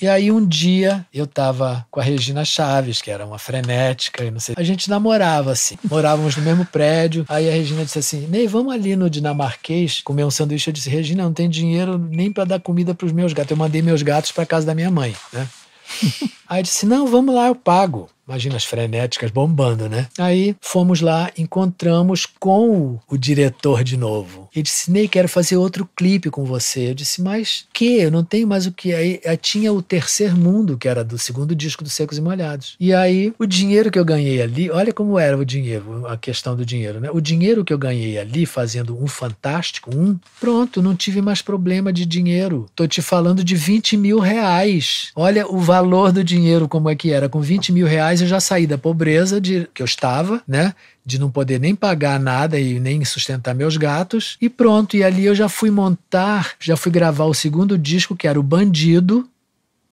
E aí um dia eu tava com a Regina Chaves, que era uma frenética e não sei. A gente namorava assim, morávamos no mesmo prédio. Aí a Regina disse assim: "Ney, vamos ali no dinamarquês comer um sanduíche". Eu disse: "Regina, não tem dinheiro nem para dar comida para os meus gatos. Eu mandei meus gatos para casa da minha mãe, né?" Aí disse: não, vamos lá, eu pago. Imagina as frenéticas bombando, né? Aí fomos lá, encontramos com o diretor de novo. Ele disse: Ney, quero fazer outro clipe com você. Eu disse: Mas que? Eu não tenho mais o que. Aí, aí tinha o Terceiro Mundo, que era do segundo disco do Secos e Molhados. E aí o dinheiro que eu ganhei ali, olha como era o dinheiro, a questão do dinheiro, né? O dinheiro que eu ganhei ali fazendo um fantástico, um, pronto, não tive mais problema de dinheiro. Tô te falando de 20 mil reais. Olha o valor do dinheiro dinheiro como é que era. Com 20 mil reais eu já saí da pobreza de, que eu estava, né? De não poder nem pagar nada e nem sustentar meus gatos. E pronto, e ali eu já fui montar, já fui gravar o segundo disco, que era O Bandido,